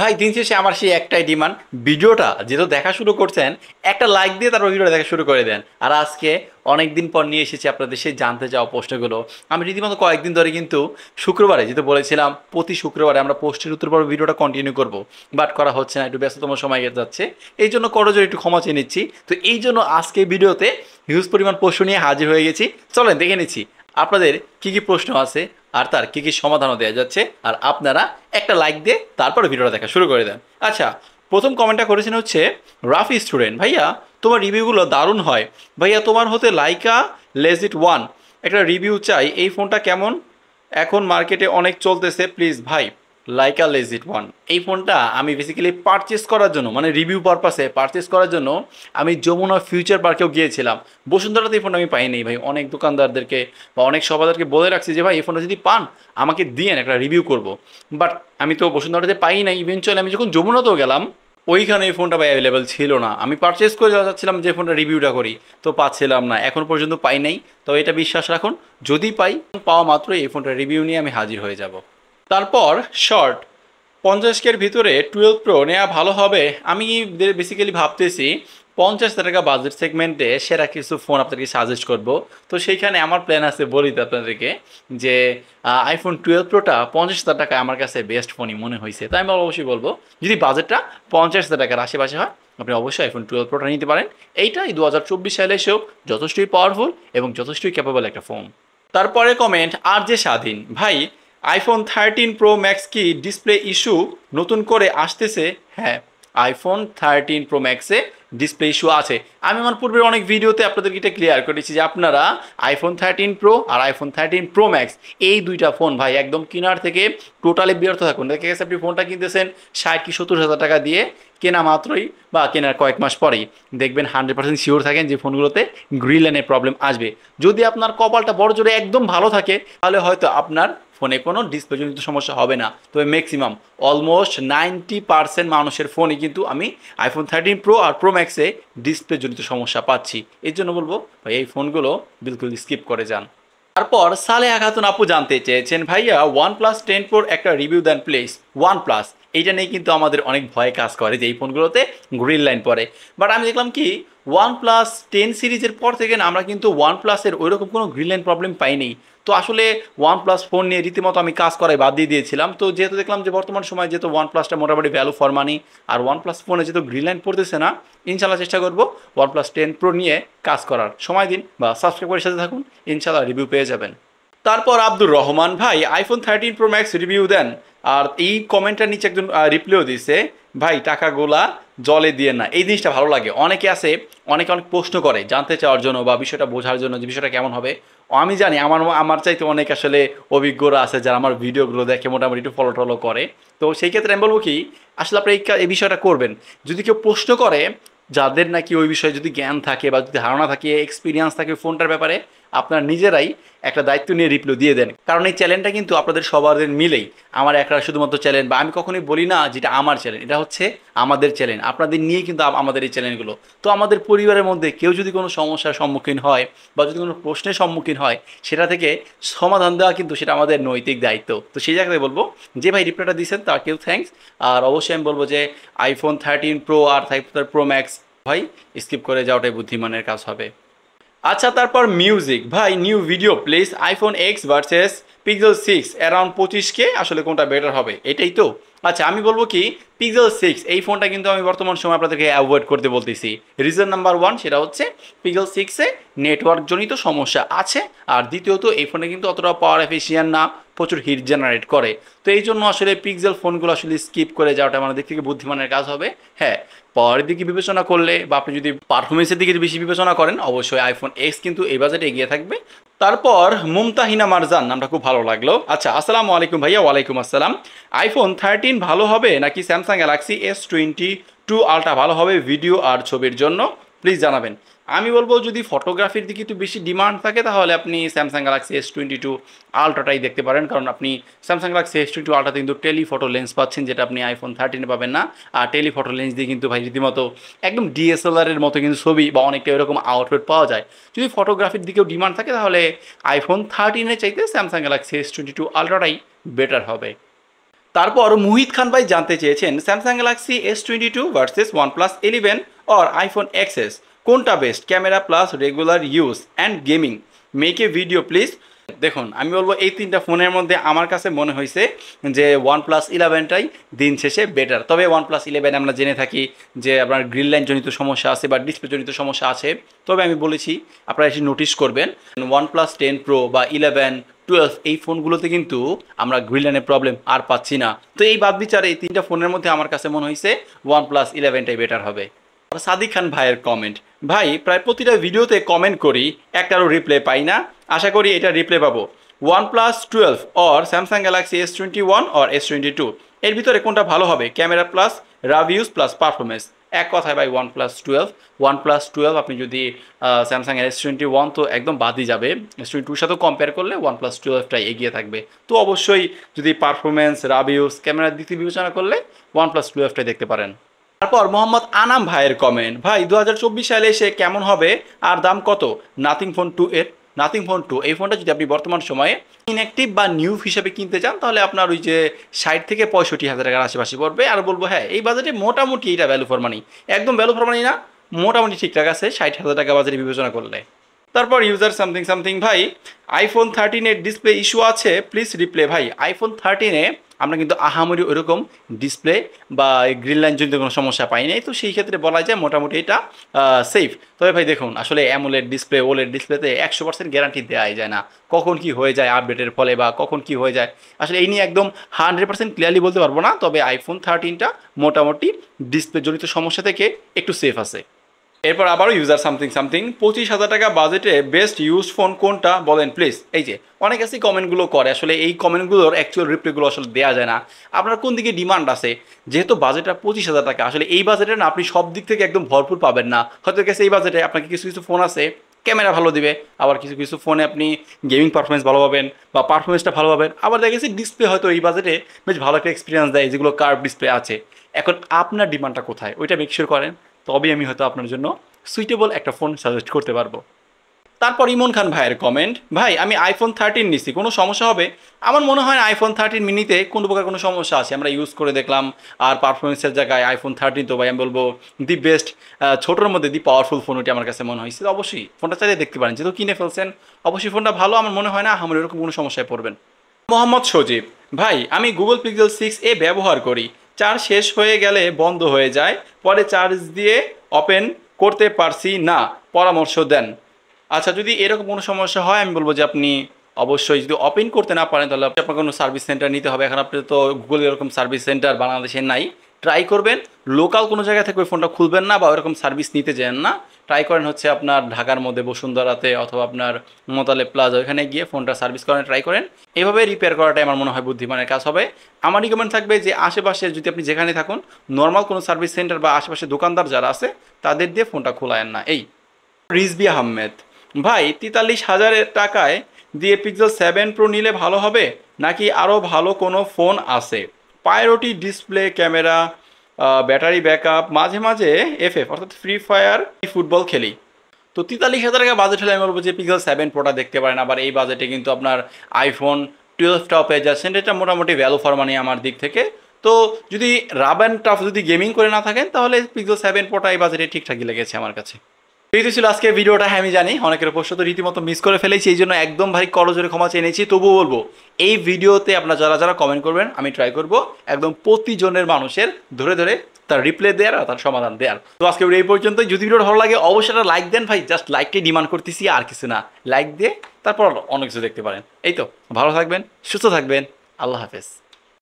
ভাই দিন শেষে আমার সেই একটাই ডিমান্ড ভিডিওটা যেহেতু দেখা শুরু করছেন একটা লাইক দিয়ে তারপর ভিডিওটা দেখা শুরু করে দেন আর আজকে অনেক দিন পর নিয়ে এসেছি আপনাদের সেই জানতে চাওয়া প্রশ্নগুলো আমি রীতিমতো কয়েকদিন ধরে কিন্তু শুক্রবারে যেহেতু বলেছিলাম প্রতি শুক্রবারে আমরা পোস্টের উত্তর পর ভিডিওটা কন্টিনিউ করব বাট করা হচ্ছে না একটু ব্যস্ততম সময় যাচ্ছে এই জন্য করজোর একটু ক্ষমা চেয়ে নিচ্ছি তো এই জন্য আজকে ভিডিওতে হিউজ পরিমাণ প্রশ্ন নিয়ে হাজির হয়ে গেছি চলেন দেখে নিচ্ছি আপনাদের কি কি প্রশ্ন আছে আর তার কী কী সমাধানও দেওয়া যাচ্ছে আর আপনারা একটা লাইক দিয়ে তারপরে ভিডিওটা দেখা শুরু করে দেন আচ্ছা প্রথম কমেন্টটা করেছেন হচ্ছে রাফি স্টুডেন্ট ভাইয়া তোমার রিভিউগুলো দারুণ হয় ভাইয়া তোমার হতে লাইকা লেজিট ওয়ান একটা রিভিউ চাই এই ফোনটা কেমন এখন মার্কেটে অনেক চলতেছে প্লিজ ভাই লাইকা লেজিট ওয়ান এই ফোনটা আমি বেসিক্যালি পারচেস করার জন্য মানে রিভিউ পারপাসে পারচেস করার জন্য আমি যমুনা ফিউচার পার্কেও গিয়েছিলাম বসুন্ধরাতে এই ফোনটা আমি পাইনি ভাই অনেক দোকানদারদেরকে বা অনেক সবাদেরকে বলে রাখছি যে ভাই এই ফোনটা যদি পান আমাকে দিয়েন একটা রিভিউ করব বাট আমি তো বসুন্ধরাতে পাই না ইভেনচুয়ালি আমি যখন যমুনাতেও গেলাম ওইখানে এই ফোনটা ভাই অ্যাভেলেবেল ছিল না আমি পারচেস করে যাচ্ছিলাম যে ফোনটা রিভিউটা করি তো পাচ্ছিলাম না এখন পর্যন্ত পাই নাই তো এটা বিশ্বাস রাখুন যদি পাই পাওয়া মাত্র এই ফোনটা রিভিউ নিয়ে আমি হাজির হয়ে যাব তারপর শর্ট পঞ্চাশ কের ভিতরে টুয়েলভ প্রো নেওয়া ভালো হবে আমি বেসিক্যালি ভাবতেছি পঞ্চাশ টাকা বাজেট সেগমেন্টে সেরা কিছু ফোন আপনাদেরকে সাজেস্ট করব তো সেইখানে আমার প্ল্যান আছে বলি তো আপনাদেরকে যে আইফোন টুয়েলভ প্রোটা পঞ্চাশ হাজার টাকা আমার কাছে বেস্ট ফোনই মনে হয়েছে তাই আমি অবশ্যই বলবো যদি বাজেটটা পঞ্চাশ হাজার টাকার আশেপাশে হয় আপনি অবশ্যই আইফোন টুয়েলভ প্রোটা নিতে পারেন এইটাই দু হাজার চব্বিশ সালে এসেও যথেষ্টই পাওয়ারফুল এবং যথেষ্টই ক্যাপেবল একটা ফোন তারপরে কমেন্ট আর যে স্বাধীন ভাই আইফোন থার্টিন প্রো ম্যাক্স কি ডিসপ্লে ইস্যু নতুন করে আসতেছে হ্যাঁ আইফোন থার্টিন প্রো ম্যাক্সে ডিসপ্লে ইস্যু আছে আমি আমার পূর্বের অনেক ভিডিওতে আপনাদেরকে এটা ক্লিয়ার করেছি যে আপনারা আইফোন থার্টিন প্রো আর আইফোন থার্টিন প্রো ম্যাক্স এই দুইটা ফোন ভাই একদম কেনার থেকে টোটালি বিরত থাকুন দেখে গেছে আপনি ফোনটা কিনতেছেন ষাট কি সত্তর হাজার টাকা দিয়ে কেনা মাত্রই বা কেনার কয়েক মাস পরেই দেখবেন হান্ড্রেড পার্সেন্ট শিওর থাকেন যে ফোনগুলোতে গ্রিল প্রবলেম আসবে যদি আপনার কপালটা বড় জোরে একদম ভালো থাকে তাহলে হয়তো আপনার ফোনে কোনো ডিসপ্লেজনিত সমস্যা হবে না তবে ম্যাক্সিমাম অলমোস্ট নাইনটি পার্সেন্ট মানুষের ফোনে কিন্তু আমি আইফোন থার্টিন প্রো আর প্রো ম্যাক্সে ডিসপ্লেজনিত সমস্যা পাচ্ছি এর জন্য বলবো ভাই এই ফোনগুলো বিলকুল স্কিপ করে যান তারপর সালে আঘাতন আপু জানতে চেয়েছেন ভাইয়া ওয়ান প্লাস টেন প্রোর একটা রিভিউ দেন প্লিজ ওয়ান প্লাস এইটা নিয়ে কিন্তু আমাদের অনেক ভয় কাজ করে যে এই ফোনগুলোতে গ্রিন লাইন পড়ে বাট আমি দেখলাম কি ওয়ান প্লাস টেন সিরিজের পর থেকে আমরা কিন্তু ওয়ান প্লাসের ওইরকম কোনো গ্রিল লাইন প্রবলেম পাইনি তো আসলে ওয়ান প্লাস ফোন নিয়ে রীতিমতো আমি কাজ করাই বাদ দিয়ে দিয়েছিলাম তো যেহেতু দেখলাম যে বর্তমান সময় যেহেতু ওয়ান প্লাসটা মোটামুটি ভ্যালু ফর মানি আর ওয়ান প্লাস ফোনে যেহেতু গ্রিল লাইন পড়তেছে না ইনশাল্লাহ চেষ্টা করব ওয়ান প্লাস টেন প্রো নিয়ে কাজ করার সময় দিন বা সাবস্ক্রাইব করে সাথে থাকুন ইনশাল্লাহ রিভিউ পেয়ে যাবেন তারপর আব্দুর রহমান ভাই iPhone thirteen pro max review দেন আর এই কমেন্টটার নিচে একজন রিপ্লাইও দিছে ভাই টাকাগুলা জলে দিয়ে না এই জিনিসটা ভালো লাগে অনেকে আছে অনেকে অনেক প্রশ্ন করে জানতে চাওয়ার জন্য বা বিষয়টা বোঝার জন্য যে বিষয়টা কেমন হবে আমি জানি আমার আমার চাইতে অনেক আসলে অভিজ্ঞরা আছে যারা আমার ভিডিওগুলো দেখে মোটামুটি একটু ফলো টলো করে তো সেই ক্ষেত্রে আমি বলবো কি আসলে আপনি এই বিষয়টা করবেন যদি কেউ প্রশ্ন করে যাদের নাকি ওই বিষয়ে যদি জ্ঞান থাকে বা যদি ধারণা থাকে এক্সপিরিয়েন্স থাকে ফোনটার ব্যাপারে আপনারা নিজেরাই একটা দায়িত্ব নিয়ে রিপ্লাই দিয়ে দেন কারণ এই চ্যানেলটা কিন্তু আপনাদের সবার মিলেই আমার একটা শুধুমাত্র চ্যানেল বা আমি কখনোই বলি না যেটা আমার চ্যানেল এটা হচ্ছে আমাদের চ্যানেল আপনাদের নিয়ে কিন্তু আমাদের এই চ্যানেলগুলো তো আমাদের পরিবারের মধ্যে কেউ যদি কোনো সমস্যার সম্মুখীন হয় বা যদি কোনো প্রশ্নের সম্মুখীন হয় সেটা থেকে সমাধান দেওয়া কিন্তু সেটা আমাদের নৈতিক দায়িত্ব তো সেই জায়গায় বলবো যে ভাই রিপ্লাইটা দিয়েছেন তাকেও থ্যাংকস আর অবশ্যই আমি বলবো যে আইফোন থার্টিন প্রো আর থার্টিন প্রো ম্যাক্স ভাই স্কিপ করে যাওয়াটাই বুদ্ধিমানের কাজ হবে আচ্ছা তারপর মিউজিক ভাই new video please iPhone X versus Pixel six around পঁচিশকে আসলে কোনটা বেটার হবে এটাই তো আচ্ছা আমি বলবো কি পিক্সেল সিক্স এই ফোনটা কিন্তু আমি বর্তমান সময় আপনাদেরকে অ্যাভয়েড করতে বলতেছি রিজন নাম্বার ওয়ান সেটা হচ্ছে পিক্সেল সিক্সে নেটওয়ার্কজনিত সমস্যা আছে আর দ্বিতীয়ত এই ফোনে কিন্তু অতটা পাওয়ার এফিসিয়ান না প্রচুর হিট জেনারেট করে তো এই জন্য আসলে পিক্সেল ফোনগুলো আসলে স্কিপ করে যাওয়াটা আমাদের দিক থেকে বুদ্ধিমানের কাজ হবে হ্যাঁ পাওয়ারের দিকে বিবেচনা করলে বা আপনি যদি পারফরমেন্সের দিকে বেশি বিবেচনা করেন অবশ্যই আইফোন এক্স কিন্তু এই বাজেটে এগিয়ে থাকবে তারপর মুমতাহিনা মারজান নামটা খুব ভালো লাগলো আচ্ছা আসসালামু আলাইকুম ভাইয়া ওয়ালাইকুম আসসালাম আইফোন থার্টিন ভালো হবে নাকি Samsung Galaxy S twenty two ultra ভালো হবে ভিডিও আর ছবির জন্য প্লিজ জানাবেন আমি বলবো যদি ফটোগ্রাফির দিকে একটু বেশি ডিমান্ড থাকে তাহলে আপনি Samsung Galaxy S twenty two আলট্রাটাই দেখতে পারেন কারণ আপনি Samsung Galaxy S twenty two আলট্রাতে কিন্তু টেলিফটো লেন্স পাচ্ছেন যেটা আপনি আইফোন থার্টিনে পাবেন না আর টেলিফটো লেন্স দিয়ে কিন্তু ভাই রীতিমতো একদম ডিএসএলআরের মতো কিন্তু ছবি বা অনেকটা এরকম আউটপুট পাওয়া যায় যদি ফটোগ্রাফির দিকেও ডিমান্ড থাকে তাহলে আইফোন থার্টিনের চাইতে Samsung Galaxy S twenty two আলট্রাটাই বেটার হবে তারপর মুহিত খান ভাই জানতে চেয়েছেন Samsung Galaxy S twenty two versus one plus eleven or iPhone XS কোনটা best camera plus regular use and gaming make a video please দেখুন আমি বলবো এই তিনটা ফোনের মধ্যে আমার কাছে মনে হয়েছে যে ওয়ান প্লাস ইলেভেনটাই দিন শেষে বেটার তবে ওয়ান প্লাস ইলেভেন আমরা জেনে থাকি যে আপনার গ্রিন লাইনজনিত সমস্যা আছে বা ডিসপ্লেজনিত সমস্যা আছে তবে আমি বলেছি আপনারা এসে নোটিস করবেন ওয়ান প্লাস টেন প্রো বা ইলেভেন টুয়েলভ এই ফোনগুলোতে কিন্তু আমরা গ্রিন লাইনের প্রবলেম আর পাচ্ছি না তো এই বাদ বিচারে এই তিনটা ফোনের মধ্যে আমার কাছে মনে হয়েছে ওয়ান প্লাস ইলেভেনটাই বেটার হবে সাদিক খান ভাইয়ের কমেন্ট ভাই প্রায় প্রতিটা ভিডিওতে কমেন্ট করি একটারও রিপ্লে পাই না আশা করি এটা রিপ্লে পাবো one plus twelve or Samsung Galaxy S twenty one or S twenty two এর ভিতরে কোনটা ভালো হবে camera plus reviews plus performance এক কথায় ভাই one plus twelve one plus twelve আপনি যদি স্যামসাং এস টোয়েন্টি ওয়ান তো একদম বাদই যাবে এস টোয়েন্টি টুর সাথেও কম্পেয়ার করলে ওয়ান প্লাস টুয়েলভটাই এগিয়ে থাকবে তো অবশ্যই যদি পারফরমেন্স রাভিউস ক্যামেরার দিক থেকে বিবেচনা করলে ওয়ান প্লাস টুয়েলভটাই দেখতে পারেন তারপর মোহাম্মদ আনাম ভাইয়ের কমেন্ট ভাই দু সালে এসে কেমন হবে আর দাম কত নাথিং ফোন টু এর নাথিং ফোন টু এই ফোনটা যদি আপনি বর্তমান সময়ে ইনঅ্যাক্টিভ বা নিউ হিসেবে কিনতে চান তাহলে আপনার ওই যে ষাট থেকে পঁয়ষট্টি হাজার টাকার আশেপাশে পড়বে আর বলবো হ্যাঁ এই বাজেটে মোটামুটি এটা ভ্যালু ফর মানি একদম ভ্যালু ফর মানি না মোটামুটি ঠিকঠাক আছে ষাট হাজার টাকা বাজারে বিবেচনা করলে তারপর ইউজার সামথিং সামথিং ভাই আইফোন থার্টিনের ডিসপ্লে ইস্যু আছে প্লিজ রিপ্লে ভাই আইফোন থার্টিনে আমরা কিন্তু আহামরি ওইরকম ডিসপ্লে বা গ্রিন লাইন জনিত কোনো সমস্যা পাই নাই তো সেই ক্ষেত্রে বলা যায় মোটামুটি এটা সেফ তবে ভাই দেখুন আসলে অ্যামোলেড ডিসপ্লে ওলেড ডিসপ্লেতে একশো পার্সেন্ট গ্যারান্টি দেওয়াই যায় না কখন কি হয়ে যায় আপডেটের ফলে বা কখন কি হয়ে যায় আসলে এই নিয়ে একদম হান্ড্রেড পার্সেন্ট ক্লিয়ারলি বলতে পারবো না তবে আইফোন থার্টিনটা মোটামুটি ডিসপ্লে জনিত সমস্যা থেকে একটু সেফ আছে এরপর আবারও ইউজার সামথিং সামথিং পঁচিশ হাজার টাকা বাজেটে বেস্ট ইউজ ফোন কোনটা বলেন প্লিজ এই যে অনেক আছে কমেন্টগুলো করে আসলে এই কমেন্টগুলোর অ্যাকচুয়াল রিপ্লাইগুলো আসলে দেওয়া যায় না আপনার কোন দিকে ডিমান্ড আছে যেহেতু বাজেটটা পঁচিশ হাজার টাকা আসলে এই বাজেটে না আপনি সব দিক থেকে একদম ভরপুর পাবেন না হয়তো গেছে এই বাজেটে আপনাকে কিছু কিছু ফোন আছে ক্যামেরা ভালো দিবে আবার কিছু কিছু ফোনে আপনি গেমিং পারফরমেন্স ভালো পাবেন বা পারফরমেন্সটা ভালো পাবেন আবার দেখা গেছে ডিসপ্লে হয়তো এই বাজেটে বেশ ভালো একটা এক্সপিরিয়েন্স দেয় যেগুলো কার্ভ ডিসপ্লে আছে এখন আপনার ডিমান্ডটা কোথায় ওইটা মেকশিওর করেন তবে আমি হয়তো আপনার জন্য সুইটেবল একটা ফোন সাজেস্ট করতে পারবো তারপর ইমন খান ভাইয়ের কমেন্ট ভাই আমি আইফোন থার্টিন নিছি কোনো সমস্যা হবে আমার মনে হয় আইফোন থার্টিন মিনিতে কোনো প্রকার কোনো সমস্যা আছে আমরা ইউজ করে দেখলাম আর পারফরমেন্সের জায়গায় আইফোন থার্টিন তো ভাই আমি বলবো দি বেস্ট ছোটোর মধ্যে দি পাওয়ারফুল ফোন ওটি আমার কাছে মনে হয় সে অবশ্যই ফোনটা চাইলে দেখতে পারেন যেহেতু কিনে ফেলছেন অবশ্যই ফোনটা ভালো আমার মনে হয় না আমার এরকম কোনো সমস্যায় পড়বেন মোহাম্মদ সজীব ভাই আমি গুগল পিক্সেল সিক্স এ ব্যবহার করি চার্জ শেষ হয়ে গেলে বন্ধ হয়ে যায় পরে চার্জ দিয়ে ওপেন করতে পারছি না পরামর্শ দেন আচ্ছা যদি এরকম কোনো সমস্যা হয় আমি বলবো যে আপনি অবশ্যই যদি ওপেন করতে না পারেন তাহলে আপনার কোনো সার্ভিস সেন্টার নিতে হবে এখন আপনি তো গুগল এরকম সার্ভিস সেন্টার বাংলাদেশে নাই ট্রাই করবেন লোকাল কোনো জায়গা থেকে ওই ফোনটা খুলবেন না বা ওরকম সার্ভিস নিতে যান না ট্রাই করেন হচ্ছে আপনার ঢাকার মধ্যে বসুন্ধরাতে অথবা আপনার মোতালে প্লাজা ওইখানে গিয়ে ফোনটা সার্ভিস করেন ট্রাই করেন এভাবে রিপেয়ার করাটাই আমার মনে হয় বুদ্ধিমানের কাজ হবে আমার রিকমেন্ড থাকবে যে আশেপাশে যদি আপনি যেখানে থাকুন নর্মাল কোনো সার্ভিস সেন্টার বা আশেপাশে দোকানদার যারা আছে তাদের দিয়ে ফোনটা খোলায়েন না এই রিজবি আহমেদ ভাই তেতাল্লিশ হাজারের টাকায় দিয়ে পিক্সেল সেভেন প্রো নিলে ভালো হবে নাকি আরও ভালো কোনো ফোন আছে পায়রোটি ডিসপ্লে ক্যামেরা ব্যাটারি ব্যাকআপ মাঝে মাঝে এফএফ অর্থাৎ ফ্রি ফায়ার ফুটবল খেলি তো তেতাল্লিশ হাজার টাকা বাজেট হলে আমি বলবো যে পিক্সেল সেভেন প্রোটা দেখতে পারেন আবার এই বাজেটে কিন্তু আপনার আইফোন টুয়েলভটাও পেয়ে যাচ্ছেন এটা মোটামুটি ভ্যালু ফর মানি আমার দিক থেকে তো যদি রাব অ্যান্ড টাফ যদি গেমিং করে না থাকেন তাহলে পিক্সেল সেভেন প্রোটা এই বাজেটে ঠিকঠাকই লেগেছে আমার কাছে প্রীতি ছিল আজকে ভিডিওটা হ্যাঁ আমি জানি অনেকের প্রশ্ন তো রীতিমতো মিস করে ফেলেছি এই জন্য একদম ভাই করজোরে ক্ষমা চেয়ে নিয়েছি তবুও বলবো এই ভিডিওতে আপনারা যারা যারা কমেন্ট করবেন আমি ট্রাই করব একদম প্রতিজনের মানুষের ধরে ধরে তার রিপ্লে দেওয়ার আর তার সমাধান দেওয়ার তো আজকে এই পর্যন্ত যদি ভিডিওটা ভালো লাগে অবশ্যই লাইক দেন ভাই জাস্ট লাইককে ডিমান্ড করতেছি আর কিছু না লাইক দিয়ে তারপর অনেক কিছু দেখতে পারেন এই তো ভালো থাকবেন সুস্থ থাকবেন আল্লাহ হাফেজ